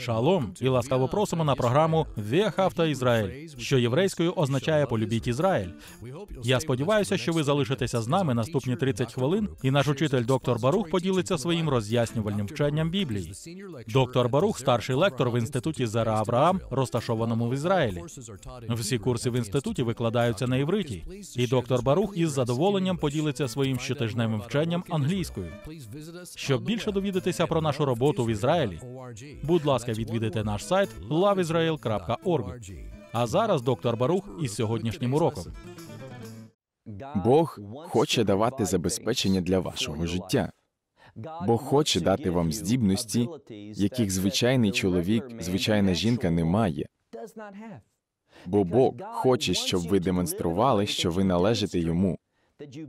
Шалом і ласкаво просимо на програму Авто Ізраїль, що єврейською означає полюбіть Ізраїль. Я сподіваюся, що ви залишитеся з нами наступні 30 хвилин, і наш учитель доктор Барух поділиться своїм роз'яснювальним вченням Біблії. Доктор Барух, старший лектор в інституті Зера Авраам, розташованому в Ізраїлі. Всі курси в інституті викладаються на івриті, і доктор Барух із задоволенням поділиться своїм щотижневим вченням англійською. Щоб більше довідатися про нашу роботу в Ізраїлі, будь ласка ласка, відвідайте наш сайт loveisrael.org. А зараз доктор Барух із сьогоднішнім уроком. Бог хоче давати забезпечення для вашого життя. Бог хоче дати вам здібності, яких звичайний чоловік, звичайна жінка не має. Бо Бог хоче, щоб ви демонстрували, що ви належите йому.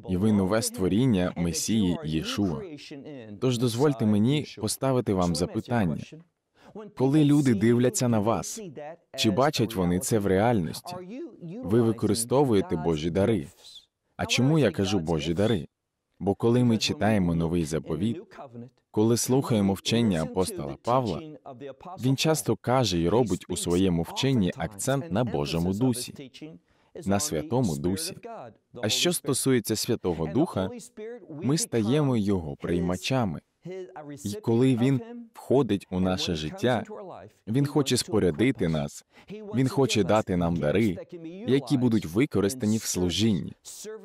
І ви нове створіння Месії Єшуа. Тож дозвольте мені поставити вам запитання коли люди дивляться на вас, чи бачать вони це в реальності? Ви використовуєте Божі дари. А чому я кажу Божі дари? Бо коли ми читаємо новий заповіт, коли слухаємо вчення апостола Павла, він часто каже і робить у своєму вченні акцент на Божому дусі, на Святому Дусі. А що стосується Святого Духа, ми стаємо його приймачами. І коли він входить у наше життя, він хоче спорядити нас, він хоче дати нам дари, які будуть використані в служінні,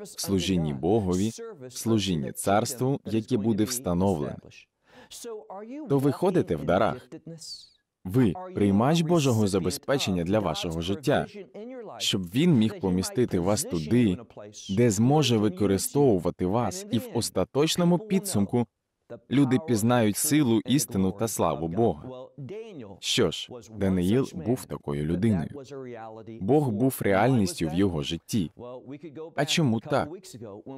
в служінні Богові, в служінні царству, яке буде встановлене. То ви ходите в дарах. Ви приймач Божого забезпечення для вашого життя, щоб він міг помістити вас туди, де зможе використовувати вас, і в остаточному підсумку Люди пізнають силу, істину та славу Бога. Що ж, Даниїл був такою людиною. Бог був реальністю в його житті. А чому так?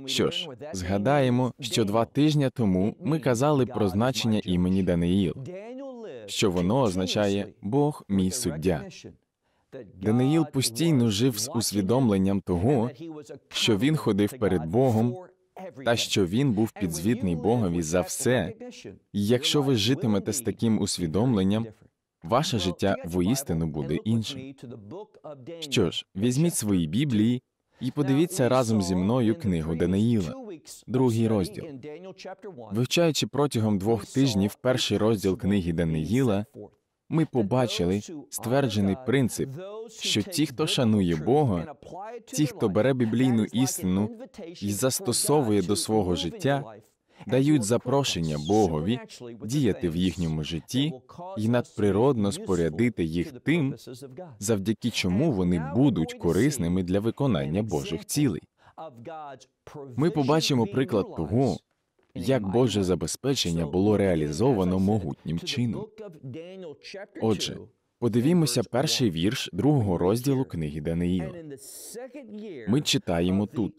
Що ж, згадаємо, що два тижні тому ми казали про значення імені Даниїл, що воно означає Бог мій суддя. Даниїл постійно жив з усвідомленням того, що він ходив перед Богом та що він був підзвітний Богові за все. І Якщо ви житимете з таким усвідомленням, ваше життя воістину буде іншим. Що ж, візьміть свої біблії і подивіться разом зі мною книгу Даниїла, другий розділ. Вивчаючи протягом двох тижнів перший розділ книги Даниїла, ми побачили стверджений принцип, що ті, хто шанує Бога, ті, хто бере біблійну істину і застосовує до свого життя, дають запрошення Богові діяти в їхньому житті і надприродно спорядити їх тим, завдяки чому вони будуть корисними для виконання Божих цілей. Ми побачимо приклад того як Боже забезпечення було реалізовано могутнім чином. Отже, подивімося перший вірш другого розділу книги Даниїла. Ми читаємо тут.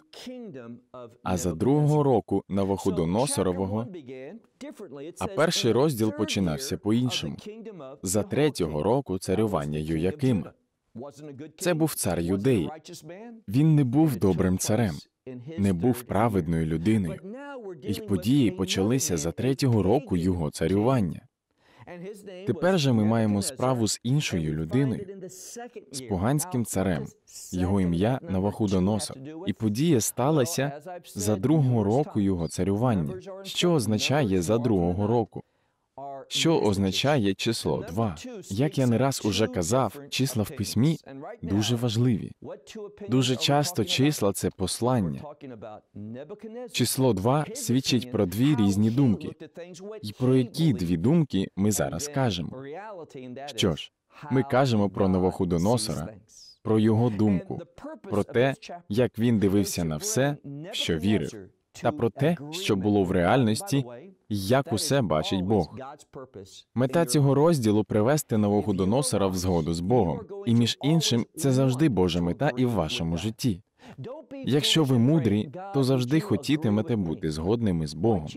А за другого року Навоходоносорового, а перший розділ починався по іншому. За третього року царювання Юякима. Це був цар юдеї. Він не був добрим царем не був праведною людиною, і події почалися за третього року його царювання. Тепер же ми маємо справу з іншою людиною, з поганським царем, його ім'я Навахудоносор. і подія сталася за другого року його царювання, що означає за другого року. Що означає число 2? Як я не раз уже казав, числа в письмі дуже важливі. Дуже часто числа це послання. Число 2 свідчить про дві різні думки. І про які дві думки ми зараз кажемо? Що ж, ми кажемо про Новохудоносора, про його думку, про те, як він дивився на все, що вірив. Та про те, що було в реальності, як усе бачить Бог. Мета цього розділу привести нового доносора в згоду з Богом, і між іншим це завжди Божа мета і в вашому житті. Якщо ви мудрі, то завжди хотітимете бути згодними з Богом.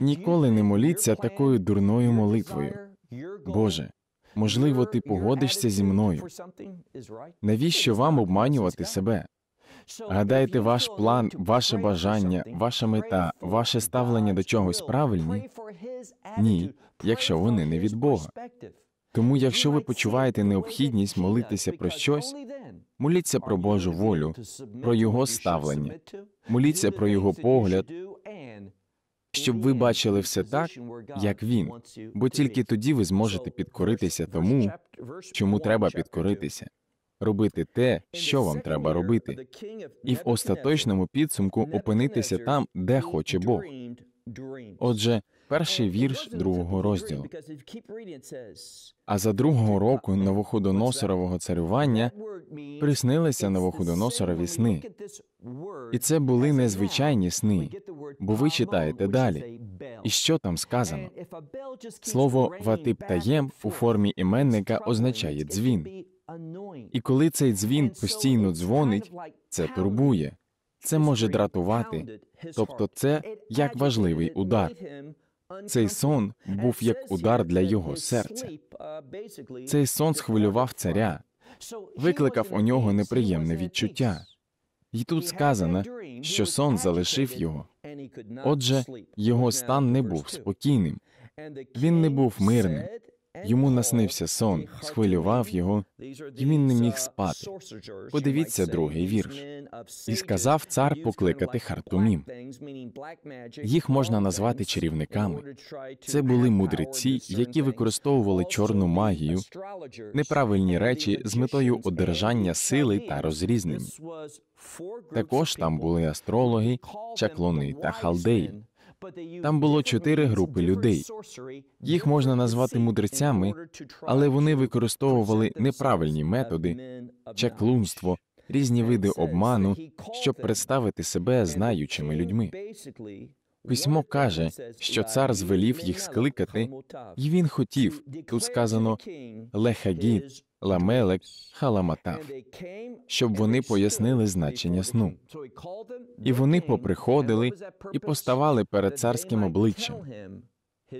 Ніколи не моліться такою дурною молитвою. Боже, можливо, ти погодишся зі мною. Навіщо вам обманювати себе? Гадайте ваш план, ваше бажання, ваша мета, ваше ставлення до чогось правильні? Ні, якщо вони не від Бога. Тому, якщо ви почуваєте необхідність молитися про щось, моліться про Божу волю, про Його ставлення, моліться про Його погляд, щоб ви бачили все так, як він, бо тільки тоді ви зможете підкоритися тому, чому треба підкоритися робити те, що вам треба робити, і в остаточному підсумку опинитися там, де хоче Бог. Отже, перший вірш другого розділу. А за другого року новоходоносорового царювання приснилися новоходоносорові сни. І це були незвичайні сни, бо ви читаєте далі. І що там сказано? Слово ватиптаєм у формі іменника означає дзвін. І коли цей дзвін постійно дзвонить, це турбує, це може дратувати. Тобто, це як важливий удар. Цей сон був як удар для його серця. Uh, цей сон схвилював царя, викликав у нього неприємне відчуття. І тут сказано, що сон залишив його. Отже, його стан не був спокійним, він не був мирним. Йому наснився сон, схвилював його, і він не міг спати. Подивіться другий вірш. І сказав цар покликати Хартумім. Їх можна назвати чарівниками. Це були мудреці, які використовували чорну магію, неправильні речі з метою одержання сили та розрізнень. Також там були астрологи, чаклуни та халдеї. Там було чотири групи людей. Їх можна назвати мудрецями, але вони використовували неправильні методи, чаклунство, різні види обману, щоб представити себе знаючими людьми. Письмо каже, що цар звелів їх скликати, і він хотів. Тут сказано лехагі ламелек, халаматав, щоб вони пояснили значення сну. І вони поприходили і поставали перед царським обличчям.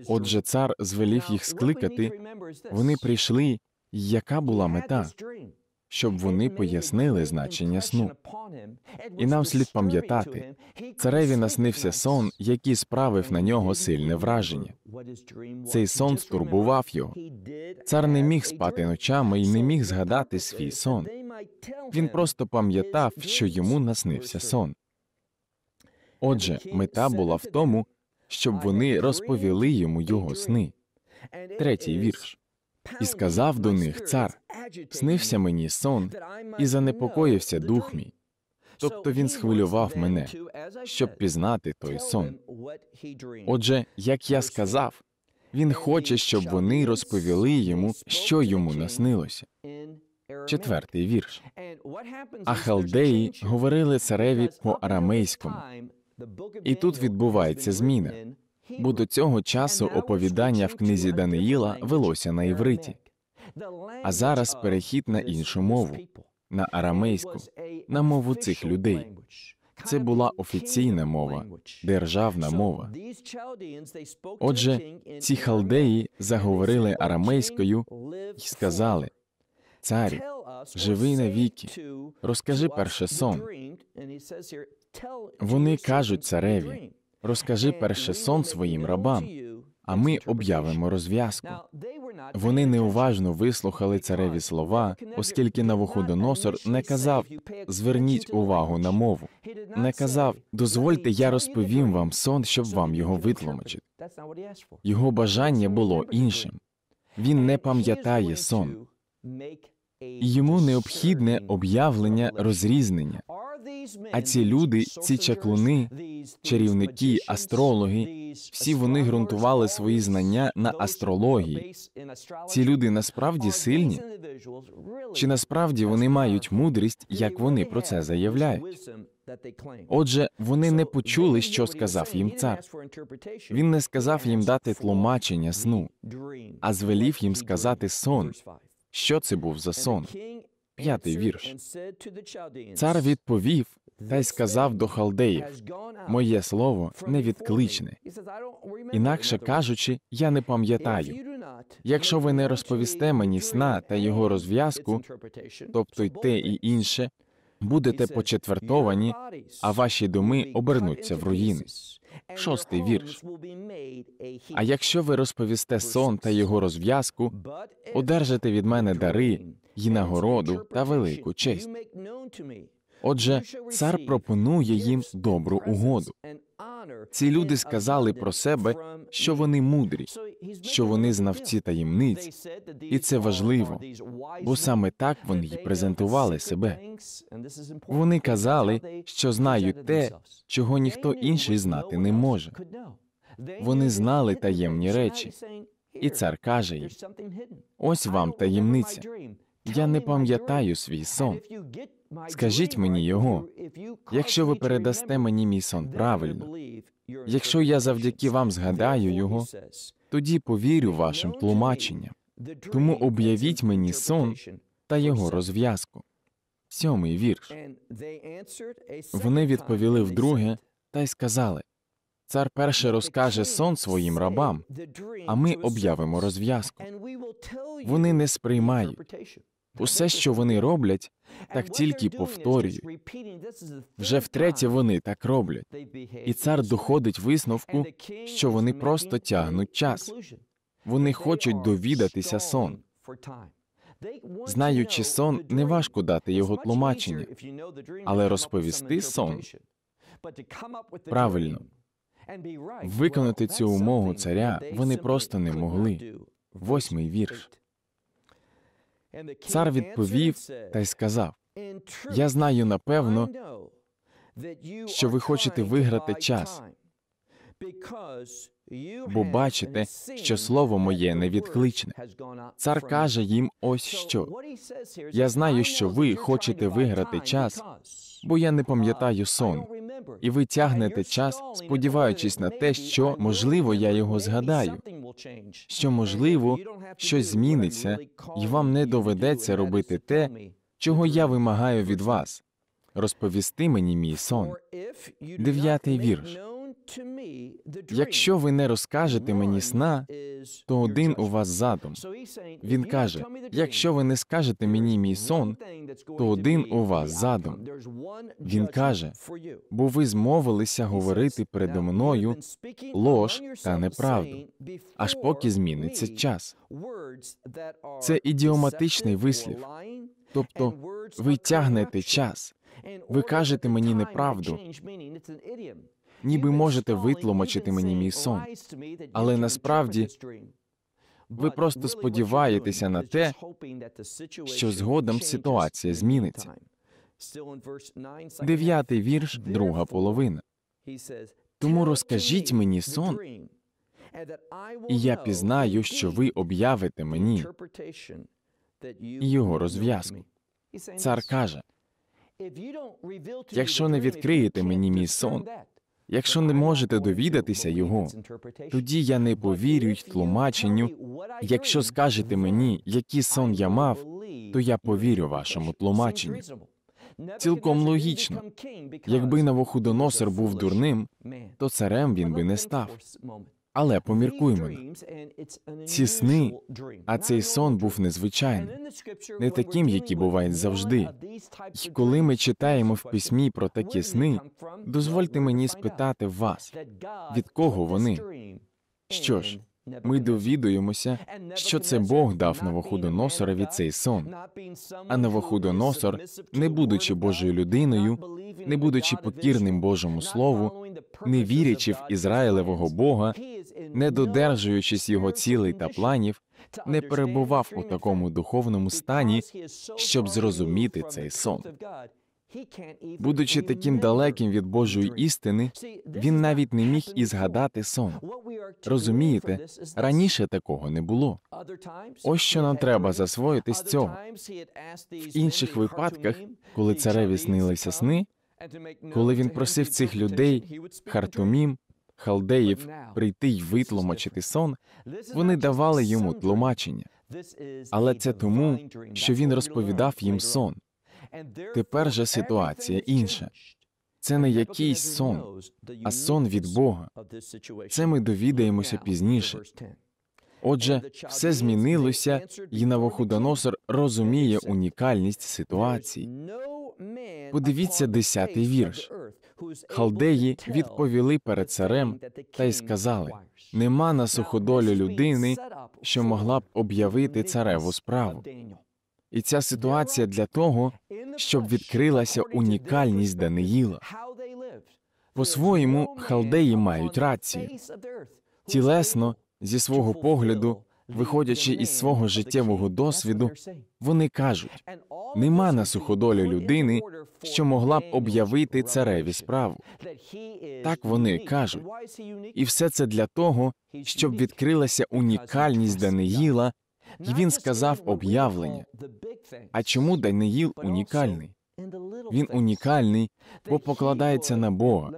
Отже, цар звелів їх скликати. Вони прийшли. Яка була мета? щоб вони пояснили значення сну. І нам слід пам'ятати, цареві наснився сон, який справив на нього сильне враження. Цей сон стурбував його. Цар не міг спати ночами і не міг згадати свій сон. Він просто пам'ятав, що йому наснився сон. Отже, мета була в тому, щоб вони розповіли йому його сни. Третій вірш. І сказав до них цар, снився мені сон, і занепокоївся дух мій. Тобто він схвилював мене, щоб пізнати той сон. Отже, як я сказав, він хоче, щоб вони розповіли йому, що йому наснилося. Четвертий вірш. А халдеї говорили цареві по арамейському. І тут відбувається зміна бо до цього часу оповідання в книзі Даниїла велося на івриті, а зараз перехід на іншу мову, на арамейську, на мову цих людей. Це була офіційна мова, державна мова. Отже, ці халдеї заговорили арамейською і сказали царю, живи навіки, розкажи перше сон. Вони кажуть цареві Розкажи перше сон своїм рабам, а ми об'явимо розв'язку. Вони неуважно вислухали цареві слова, оскільки Навуходоносор не казав зверніть увагу на мову, не казав дозвольте, я розповім вам сон, щоб вам його витлумачити. Його бажання було іншим. Він не пам'ятає сон. йому необхідне об'явлення розрізнення. А ці люди, ці чаклуни, чарівники, астрологи, всі вони ґрунтували свої знання на астрології. Ці люди насправді сильні? Чи насправді вони мають мудрість, як вони про це заявляють? Отже, вони не почули, що сказав їм цар. Він не сказав їм дати тлумачення сну, а звелів їм сказати сон. Що це був за сон? П'ятий вірш. Цар відповів та й сказав до халдеїв: моє слово невідкличне. Інакше кажучи, я не пам'ятаю. Якщо ви не розповісте мені сна та його розв'язку, тобто й те і інше, будете почетвертовані, а ваші доми обернуться в руїни. Шостий вірш. А якщо ви розповісте сон та його розв'язку, одержите від мене дари й нагороду та велику честь. Отже, цар пропонує їм добру угоду. Ці люди сказали про себе, що вони мудрі, що вони знавці таємниць, і це важливо, бо саме так вони й презентували себе. Вони казали, що знають те, чого ніхто інший знати не може. Вони знали таємні речі, і цар каже їм: ось вам таємниця. Я не пам'ятаю свій сон. Скажіть мені його. Якщо ви передасте мені мій сон правильно, якщо я завдяки вам згадаю його, тоді повірю вашим тлумаченням. Тому об'явіть мені сон та його розв'язку. Сьомий вірш. Вони відповіли вдруге та й сказали Цар перше розкаже сон своїм рабам, а ми об'явимо розв'язку. Вони не сприймають. Усе, що вони роблять, так тільки повторюють. Вже втретє вони так роблять. І цар доходить висновку, що вони просто тягнуть час. Вони хочуть довідатися сон. Знаючи сон, неважко дати його тлумачення, але розповісти сон правильно виконати цю умову царя вони просто не могли. Восьмий вірш. Цар відповів та й сказав: Я знаю напевно, що ви хочете виграти час, бо бачите, що слово моє невідкличне. Цар каже їм ось що. Я знаю, що ви хочете виграти час, бо я не пам'ятаю сон, і ви тягнете час, сподіваючись на те, що можливо я його згадаю. що можливо, щось зміниться, і вам не доведеться робити те, чого я вимагаю від вас. Розповісти мені мій сон. Дев'ятий вірш. Якщо ви не розкажете мені сна, то один у вас задум. Він каже: якщо ви не скажете мені мій сон, то один у вас задум. Він каже, бо ви змовилися говорити передо мною лож та неправду, аж поки зміниться час. Це ідіоматичний вислів. Тобто ви тягнете час, ви кажете мені неправду ніби можете витлумачити мені мій сон, але насправді ви просто сподіваєтеся на те, що згодом ситуація зміниться. Дев'ятий вірш, друга половина. Тому розкажіть мені сон, і я пізнаю, що ви об'явите мені його розв'язку. Цар каже: якщо не відкриєте мені мій сон, Якщо не можете довідатися його, тоді я не повірю й тлумаченню. Якщо скажете мені, який сон я мав, то я повірю вашому тлумаченню. Цілком логічно. Якби Навуходоносор був дурним, то царем він би не став. Але поміркуймо ці сни, а цей сон був незвичайним, не таким, які бувають завжди. І коли ми читаємо в письмі про такі сни, дозвольте мені спитати вас, від кого вони? Що ж, ми довідуємося, що це Бог дав Новоходоносорові цей сон. А новохудоносор, не будучи Божою людиною, не будучи покірним Божому Слову, не вірячи в Ізраїлевого Бога не додержуючись його цілей та планів, не перебував у такому духовному стані, щоб зрозуміти цей сон. Будучи таким далеким від Божої істини, він навіть не міг і згадати сон. Розумієте, раніше такого не було. Ось що нам треба засвоїти з цього. В інших випадках, коли цареві снилися сни, коли він просив цих людей, Хартумім, халдеїв прийти й витлумачити сон, вони давали йому тлумачення, але це тому, що він розповідав їм сон. Тепер же ситуація інша. Це не якийсь сон, а сон від Бога. Це ми довідаємося пізніше. Отже, все змінилося, і Навуходоносор розуміє унікальність ситуації. Подивіться десятий вірш халдеї відповіли перед царем та й сказали: нема на суходолі людини, що могла б об'явити цареву справу. І ця ситуація для того, щоб відкрилася унікальність Даниїла. По своєму халдеї мають рацію тілесно зі свого погляду виходячи із свого життєвого досвіду, вони кажуть: нема на суходолі людини, що могла б об'явити цареві справу. Так вони кажуть, і все це для того, щоб відкрилася унікальність Даниїла, і він сказав об'явлення. А чому Даниїл унікальний? Він унікальний, бо покладається на Бога.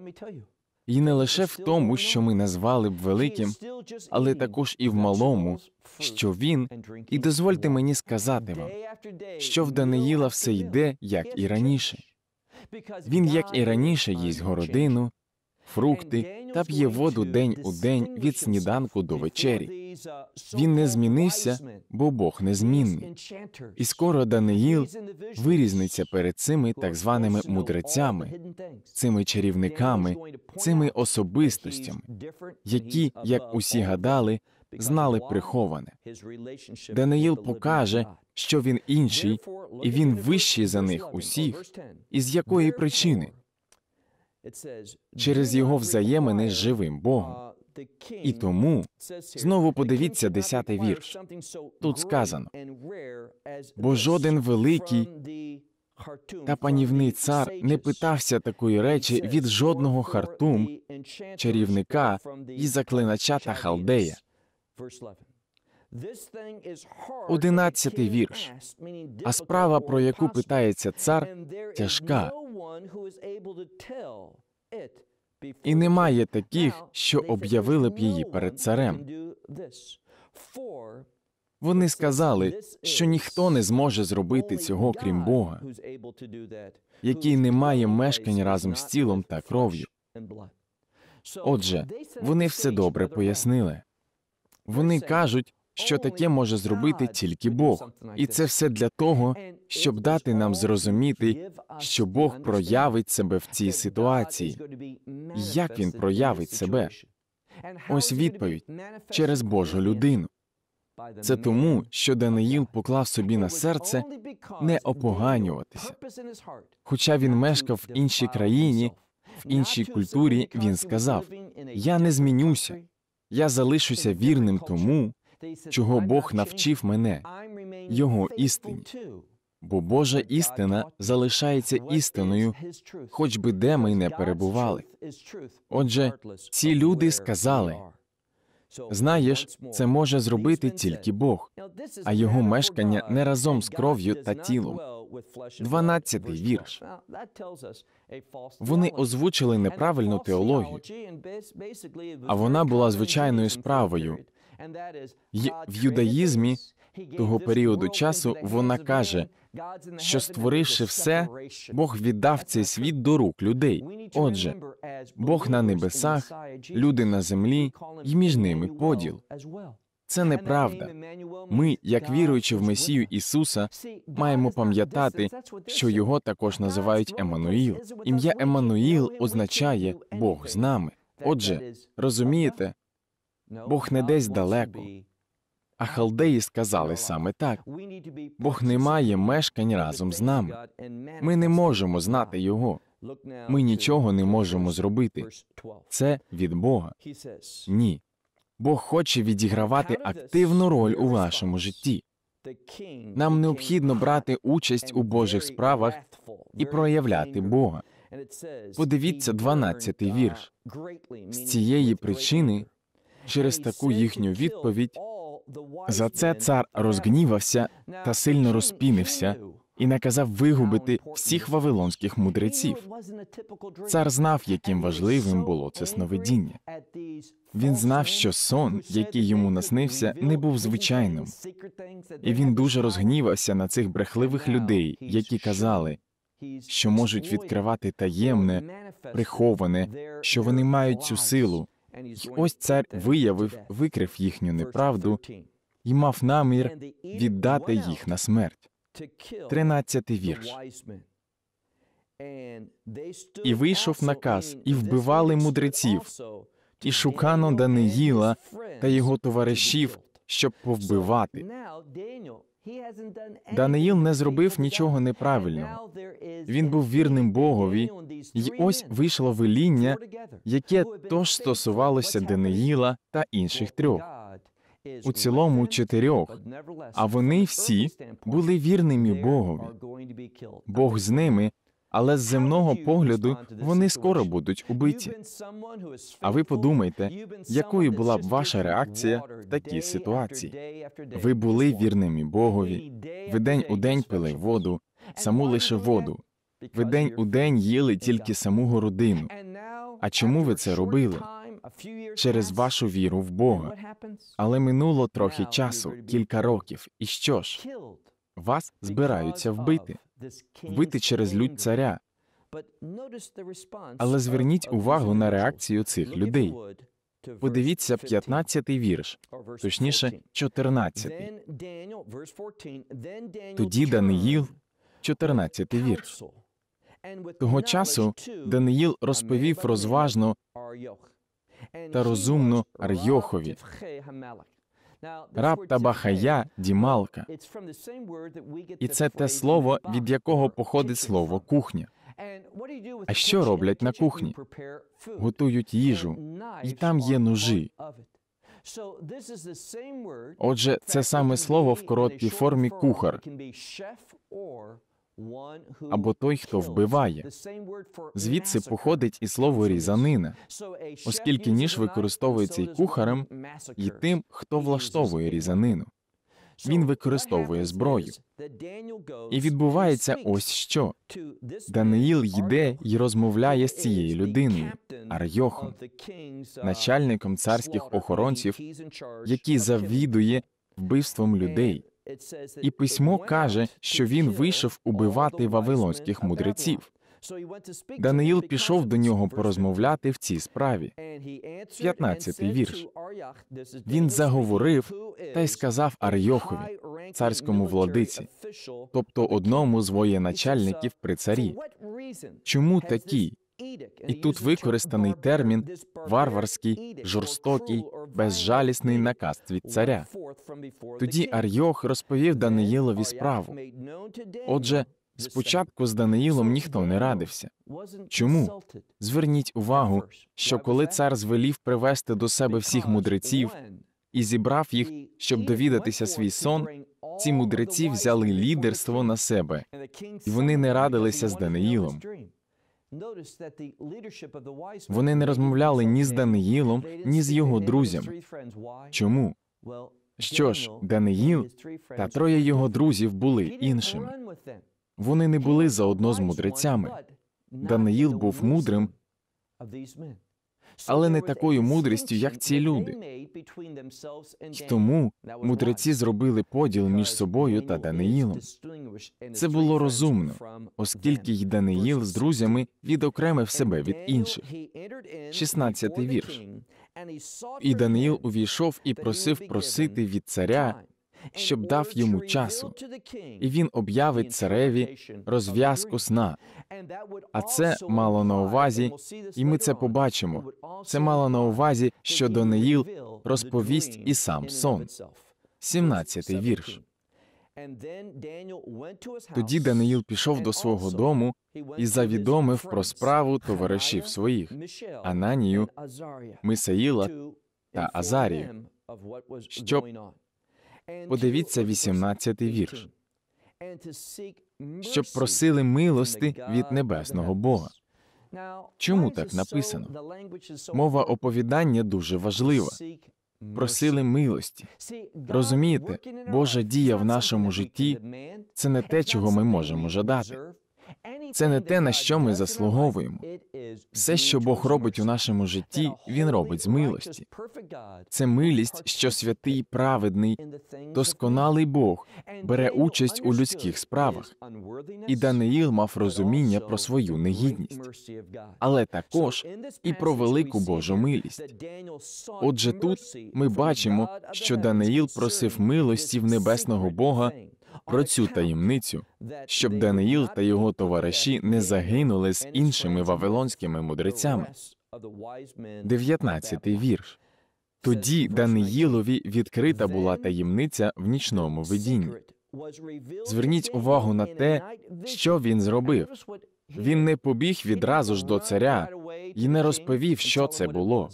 І не лише в тому, що ми назвали б великим, але також і в малому, що він, і дозвольте мені сказати вам, що в Даниїла все йде, як і раніше. Він, як і раніше, їсть городину, фрукти та п'є воду день у день від сніданку до вечері. Він не змінився, бо Бог незмінний. І скоро Даниїл вирізниться перед цими так званими мудрецями, цими чарівниками, цими особистостями, які, як усі гадали, знали приховане. Даниїл покаже, що він інший, і він вищий за них усіх. І з якої причини? через його взаємини з живим uh, Богом. І тому знову подивіться десятий вірш. Тут сказано бо жоден великий та панівний цар не питався такої речі від жодного хартум, чарівника і заклинача та халдея. Одинадцятий вірш. А справа, про яку питається цар, тяжка. І немає таких, що об'явили б її перед царем. Вони сказали, що ніхто не зможе зробити цього, крім Бога, який не має мешкань разом з тілом та кров'ю. Отже, вони все добре пояснили. Вони кажуть, що таке може зробити тільки Бог, і це все для того, щоб дати нам зрозуміти, що Бог проявить себе в цій ситуації. Як він проявить себе? Ось відповідь через Божу людину. Це тому, що Даниїл поклав собі на серце не опоганюватися. Хоча він мешкав в іншій країні, в іншій культурі, він сказав: Я не змінюся, я залишуся вірним тому, чого Бог навчив мене, його істині. Бо Божа істина залишається істиною, хоч би де ми не перебували. Отже, ці люди сказали знаєш, це може зробити тільки Бог, а його мешкання не разом з кров'ю та тілом. 12-й вірш. Вони озвучили неправильну теологію, а вона була звичайною справою в юдаїзмі того періоду часу вона каже, що створивши все, Бог віддав цей світ до рук людей. Отже, Бог на небесах, люди на землі, і між ними поділ. Це неправда. Ми, як віруючи в Месію Ісуса, маємо пам'ятати, що його також називають Еммануїл. Ім'я Еммануїл означає Бог з нами. Отже, розумієте, Бог не десь далеко. А халдеї сказали саме так: Бог не має мешкань разом з нами. Ми не можемо знати його. Ми нічого не можемо зробити. Це від Бога. Ні. Бог хоче відігравати активну роль у вашому житті. Нам необхідно брати участь у Божих справах і проявляти Бога. Подивіться 12-й вірш з цієї причини через таку їхню відповідь. За це цар розгнівався та сильно розпінився і наказав вигубити всіх вавилонських мудреців. Цар знав, яким важливим було це сновидіння. Він знав, що сон, який йому наснився, не був звичайним. І він дуже розгнівався на цих брехливих людей, які казали, що можуть відкривати таємне, приховане, що вони мають цю силу. І Ось цар виявив, викрив їхню неправду і мав намір віддати їх на смерть. Тринадцятий вірш. І вийшов наказ, і вбивали мудреців, і шукано Даниїла та його товаришів, щоб повбивати. Даниїл не зробив нічого неправильного. Він був вірним Богові, і ось вийшло веління, яке тож стосувалося Даниїла та інших трьох. У цілому чотирьох, а вони всі були вірними Богові. Бог з ними, але з земного погляду вони скоро будуть убиті. А ви подумайте, якою була б ваша реакція в такій ситуації? Ви були вірними Богові. Ви день у день пили воду, саму лише воду. Ви день у день їли тільки саму городину. А чому ви це робили? Через вашу віру в Бога. Але минуло трохи часу, кілька років. І що ж, вас збираються вбити вийти через лють царя. Але зверніть увагу на реакцію цих людей. Подивіться 15 вірш, точніше, 14-й. Тоді Даниїл, 14-й вірш. Того часу Даниїл розповів розважно та розумно Арйохові. Раб та бахая дімалка. І це те слово, від якого походить слово кухня. А що роблять на кухні? Готують їжу, і там є ножі. Отже, це саме слово в короткій формі кухар або той, хто вбиває. Звідси походить і слово різанина, оскільки ніж використовується і кухарем, і тим, хто влаштовує різанину. Він використовує зброю. І відбувається ось що. Даниїл йде і розмовляє з цією людиною, Арйохом, uh, начальником царських охоронців, який завідує вбивством людей. І письмо каже, що він вийшов убивати вавилонських мудреців. Даниїл пішов до нього порозмовляти в цій справі. 15-й вірш. Він заговорив та й сказав Арйохові, царському владиці, тобто одному з воєначальників при царі. Чому такий? І тут використаний термін варварський, жорстокий, безжалісний наказ від царя. Тоді Арйох розповів Даниїлові справу. Отже, спочатку з Даниїлом ніхто не радився. Чому зверніть увагу, що коли цар звелів привести до себе всіх мудреців і зібрав їх, щоб довідатися свій сон, ці мудреці взяли лідерство на себе, і вони не радилися з Даниїлом. Вони не розмовляли ні з Даниїлом, ні з його друзям. Чому? Що ж, Даниїл та троє його друзів були іншими. Вони не були заодно з мудрецями. Даниїл був мудрим але не такою мудрістю, як ці люди. І тому мудреці зробили поділ між собою та Даниїлом. Це було розумно, оскільки й Даниїл з друзями відокремив себе від інших. 16-й вірш. І Даниїл увійшов і просив просити від царя щоб дав йому часу, і він об'явить цареві розв'язку сна. А це мало на увазі, і ми це побачимо. Це мало на увазі, що Дониїл розповість і сам сон. 17-й вірш. Тоді Даниїл пішов до свого дому і завідомив про справу товаришів своїх Ананію, Мисаїла та Азарію, щоб Подивіться 18-й вірш. Щоб просили милости від небесного Бога. Чому так написано? Мова оповідання дуже важлива. Просили милості. Розумієте, Божа дія в нашому житті це не те, чого ми можемо жадати. Це не те, на що ми заслуговуємо. Все, що Бог робить у нашому житті, він робить з милості. Це милість, що святий, праведний, досконалий Бог бере участь у людських справах. І Даниїл мав розуміння про свою негідність, але також і про велику Божу милість. Отже, тут ми бачимо, що Даниїл просив милості в небесного Бога про цю таємницю, щоб Даниїл та його товариші не загинули з іншими вавилонськими мудрецями. 19-й вірш. Тоді Даниїлові відкрита була таємниця в нічному видінні. Зверніть увагу на те, що він зробив. Він не побіг відразу ж до царя і не розповів, що це було.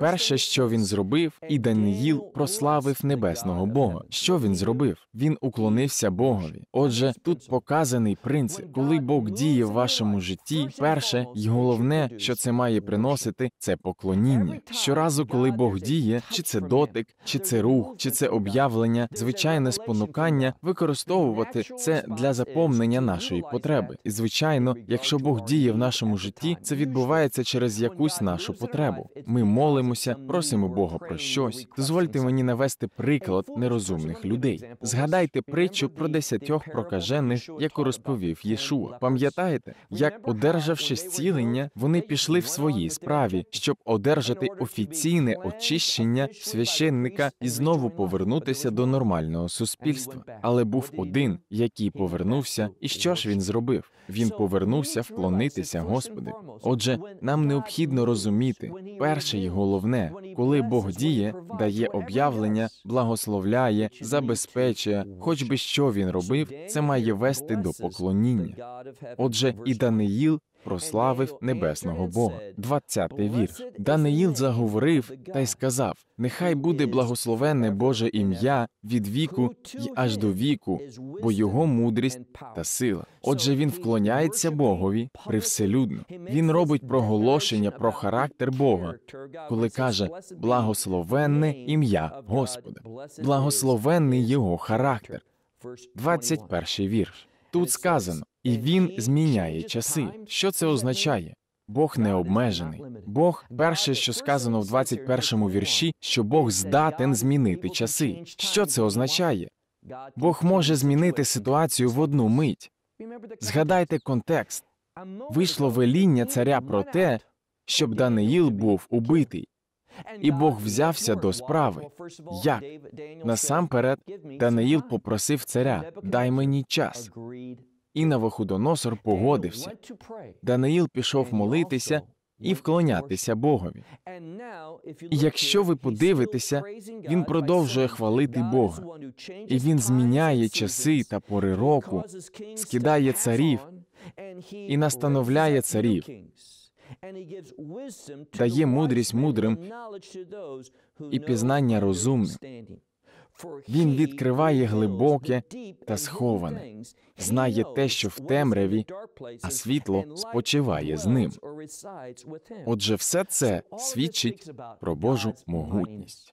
Перше, що він зробив, і Даниїл прославив небесного Бога. Що він зробив? Він уклонився Богові. Отже, тут показаний принцип, коли Бог діє в вашому житті, перше і головне, що це має приносити, це поклоніння. Щоразу, коли Бог діє, чи це дотик, чи це рух, чи це об'явлення, звичайне спонукання, використовувати це для заповнення нашої потреби. І звичайно, якщо Бог діє в нашому житті, це відбувається через якусь нашу потребу. Ми молимося, просимо Бога про щось. Дозвольте мені навести приклад нерозумних людей. Згадайте притчу про десятьох прокажених, яку розповів Єшуа. Пам'ятаєте, як одержавши зцілення, вони пішли в своїй справі, щоб одержати офіційне очищення священника і знову повернутися до нормального суспільства. Але був один, який повернувся, і що ж він зробив? Він повернувся вклонитися, Господи. Отже, нам необхідно розуміти перше і головне, коли Бог діє, дає об'явлення, благословляє, забезпечує, хоч би що він робив, це має вести до поклоніння. Отже, і Даниїл прославив небесного Бога. 20-й вірш. Даниїл заговорив та й сказав: Нехай буде благословенне Боже ім'я від віку й аж до віку, бо його мудрість та сила. Отже, він вклоняється Богові привселюдно. Він робить проголошення про характер Бога, коли каже благословенне ім'я Господа, благословенний його характер. 21 вірш. Тут сказано: і він зміняє часи. Що це означає? Бог не обмежений. Бог, перше, що сказано в 21-му вірші, що Бог здатен змінити часи. Що це означає? Бог може змінити ситуацію в одну мить. Згадайте контекст. Вийшло веління царя про те, щоб Даниїл був убитий, і Бог взявся до справи. Як насамперед Даниїл попросив царя, дай мені час. І Навуходоносор погодився. Даниїл пішов молитися і вклонятися Богові. І якщо ви подивитеся, він продовжує хвалити Бога, і він зміняє часи та пори року, скидає царів і настановляє царів. дає мудрість мудрим і пізнання розумним. Він відкриває глибоке та сховане, знає те, що в темряві, а світло спочиває з ним. Отже, все це свідчить про Божу могутність.